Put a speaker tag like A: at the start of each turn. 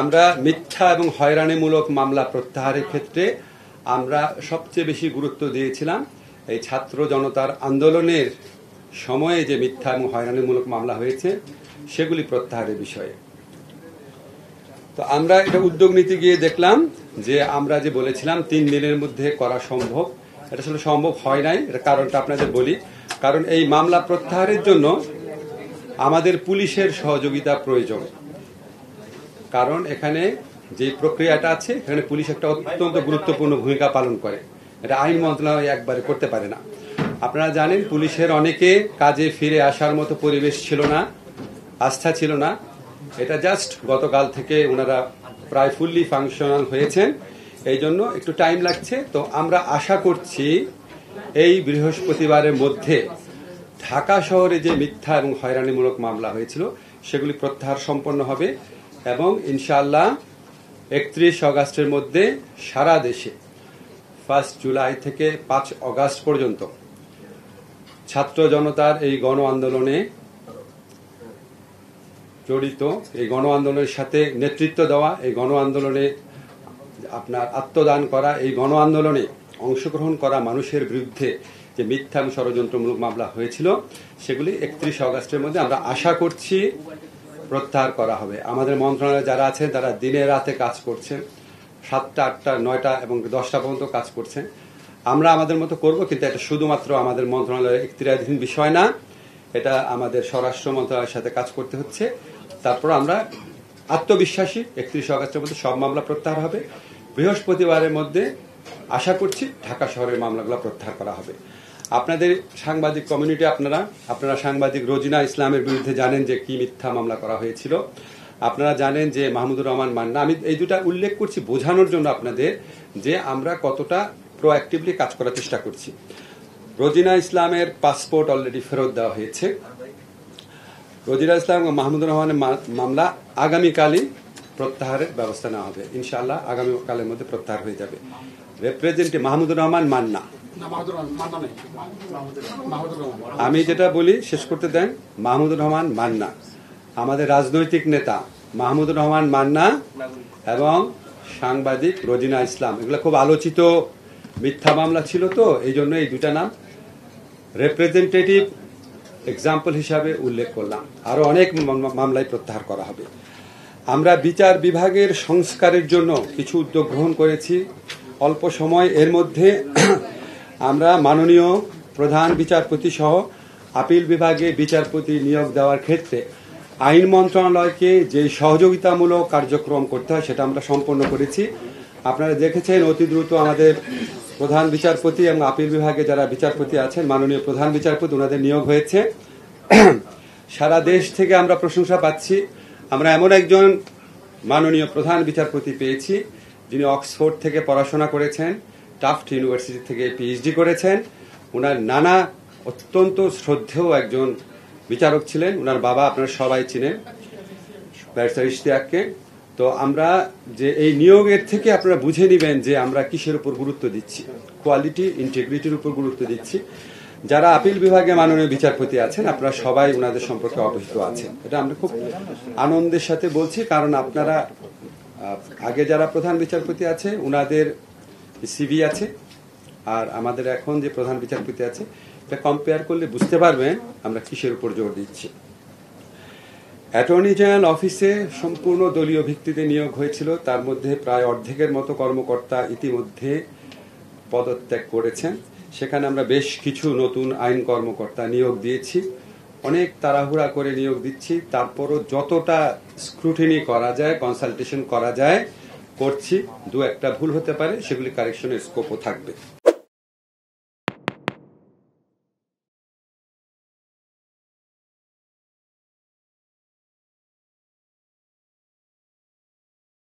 A: আমরা মিথ্যা এবং হয়রানিমূলক মামলা প্রত্যাহারের ক্ষেত্রে আমরা সবচেয়ে বেশি গুরুত্ব দিয়েছিলাম এই ছাত্র জনতার আন্দোলনের সময়ে যে মিথ্যা এবং হয়রানিমূলক মামলা হয়েছে সেগুলি প্রত্যাহারের বিষয়ে তো আমরা এটা উদ্যোগ নীতি গিয়ে দেখলাম যে আমরা যে বলেছিলাম তিন দিনের মধ্যে করা সম্ভব এটা আসলে সম্ভব হয় নাই এটা কারণটা আপনাদের বলি কারণ এই মামলা প্রত্যাহারের জন্য আমাদের পুলিশের সহযোগিতা প্রয়োজন কারণ এখানে যে প্রক্রিয়াটা আছে এখানে পুলিশ একটা অত্যন্ত গুরুত্বপূর্ণ ভূমিকা পালন করে এটা আইন মন্ত্রণালয় একবারে করতে পারে না আপনারা জানেন পুলিশের অনেকে কাজে ফিরে আসার মতো পরিবেশ ছিল না আস্থা ছিল না এটা জাস্ট গতকাল থেকে ওনারা প্রায় ফুললি ফাংশনাল হয়েছেন এই জন্য একটু টাইম লাগছে তো আমরা আশা করছি এই বৃহস্পতিবারের মধ্যে ঢাকা শহরে যে মিথ্যা এবং হয়রানিমূলক মামলা হয়েছিল সেগুলি প্রত্যাহার সম্পন্ন হবে এবং ইনশাল্লাহ একত্রিশ অগাস্টের মধ্যে সারা দেশে ফার্স্ট জুলাই থেকে পাঁচ অগাস্ট পর্যন্ত ছাত্র জনতার এই গণ আন্দোলনে জড়িত এই গণ আন্দোলনের সাথে নেতৃত্ব দেওয়া এই গণ আন্দোলনে আপনার আত্মদান করা এই গণ আন্দোলনে অংশগ্রহণ করা মানুষের বিরুদ্ধে যে মিথ্যা ষড়যন্ত্রমূলক মামলা হয়েছিল সেগুলি একত্রিশে অগাস্টের মধ্যে আমরা আশা করছি প্রত্যাহার করা হবে আমাদের মন্ত্রণালয়ে যারা আছেন তারা দিনে রাতে কাজ করছে সাতটা আটটা নয়টা এবং দশটা পর্যন্ত কাজ করছে আমরা আমাদের মতো করব কিন্তু এটা শুধুমাত্র আমাদের মন্ত্রণালয়ের একটিরাধীন বিষয় না এটা আমাদের স্বরাষ্ট্র মন্ত্রণালয়ের সাথে কাজ করতে হচ্ছে তারপর আমরা আত্মবিশ্বাসী একত্রিশ আগস্টের মধ্যে সব মামলা প্রত্যাহার হবে বৃহস্পতিবারের মধ্যে আশা করছি ঢাকা শহরের মামলাগুলো প্রত্যাহার করা হবে আপনাদের সাংবাদিক কমিউনিটি আপনারা আপনারা সাংবাদিক রোজিনা ইসলামের বিরুদ্ধে জানেন যে কি মিথ্যা মামলা করা হয়েছিল আপনারা জানেন যে মাহমুদুর রহমান মান্না আমি এই দুটা উল্লেখ করছি বোঝানোর জন্য আপনাদের যে আমরা কতটা প্রোঅ্যাক্টিভলি কাজ করার চেষ্টা করছি রোজিনা ইসলামের পাসপোর্ট অলরেডি ফেরত দেওয়া হয়েছে রোজিনা ইসলাম মাহমুদুর রহমানের মামলা আগামীকালই প্রত্যাহারের ব্যবস্থা নেওয়া হবে ইনশাআল্লাহ আগামীকালের মধ্যে প্রত্যাহার হয়ে যাবে রেপ্রেজেন্টে মাহমুদুর রহমান মান্না আমি যেটা বলি শেষ করতে দেন মাহমুদুর রহমান মান্না আমাদের রাজনৈতিক নেতা মাহমুদুর রহমান মান্না এবং সাংবাদিক রজিনা ইসলাম এগুলো খুব আলোচিত মিথ্যা মামলা ছিল তো এই জন্য এই দুটা নাম রেপ্রেজেন্টেটিভ এক্সাম্পল হিসাবে উল্লেখ করলাম আরও অনেক মামলায় প্রত্যাহার করা হবে আমরা বিচার বিভাগের সংস্কারের জন্য কিছু উদ্যোগ গ্রহণ করেছি অল্প সময় এর মধ্যে আমরা মাননীয় প্রধান বিচারপতি সহ আপিল বিভাগে বিচারপতি নিয়োগ দেওয়ার ক্ষেত্রে আইন মন্ত্রণালয়কে যে সহযোগিতামূলক কার্যক্রম করতে হয় সেটা আমরা সম্পন্ন করেছি আপনারা দেখেছেন অতি দ্রুত আমাদের প্রধান বিচারপতি এবং আপিল বিভাগে যারা বিচারপতি আছেন মাননীয় প্রধান বিচারপতি ওনাদের নিয়োগ হয়েছে সারা দেশ থেকে আমরা প্রশংসা পাচ্ছি আমরা এমন একজন মাননীয় প্রধান বিচারপতি পেয়েছি যিনি অক্সফোর্ড থেকে পড়াশোনা করেছেন টাফট ইউনিভার্সিটি থেকে পিএইচডি করেছেন ওনার নানা অত্যন্ত শ্রদ্ধেয় একজন বিচারক ছিলেন ওনার বাবা আপনারা সবাই চিনেন ব্যারিস্টার ইশতিয়াককে তো আমরা যে এই নিয়োগের থেকে আপনারা বুঝে নেবেন যে আমরা কিসের উপর গুরুত্ব দিচ্ছি কোয়ালিটি ইন্টিগ্রিটির উপর গুরুত্ব দিচ্ছি যারা আপিল বিভাগে মাননীয় বিচারপতি আছেন আপনারা সবাই ওনাদের সম্পর্কে অবহিত আছেন এটা আমরা খুব আনন্দের সাথে বলছি কারণ আপনারা আগে যারা প্রধান বিচারপতি আছে ওনাদের সিবি আছে আর আমাদের এখন যে প্রধান বিচারপতি আছে এটা কম্পেয়ার করলে বুঝতে পারবেন আমরা কিসের উপর জোর দিচ্ছি অ্যাটর্নি জেনারেল অফিসে সম্পূর্ণ দলীয় ভিত্তিতে নিয়োগ হয়েছিল তার মধ্যে প্রায় অর্ধেকের মতো কর্মকর্তা ইতিমধ্যে পদত্যাগ করেছেন সেখানে আমরা বেশ কিছু নতুন আইন কর্মকর্তা নিয়োগ দিয়েছি অনেক তাড়াহুড়া করে নিয়োগ দিচ্ছি তারপরও যতটা স্ক্রুটিনি করা যায় কনসালটেশন করা যায় করছি দু একটা ভুল হতে পারে সেগুলি কারেকশনের স্কোপও থাকবে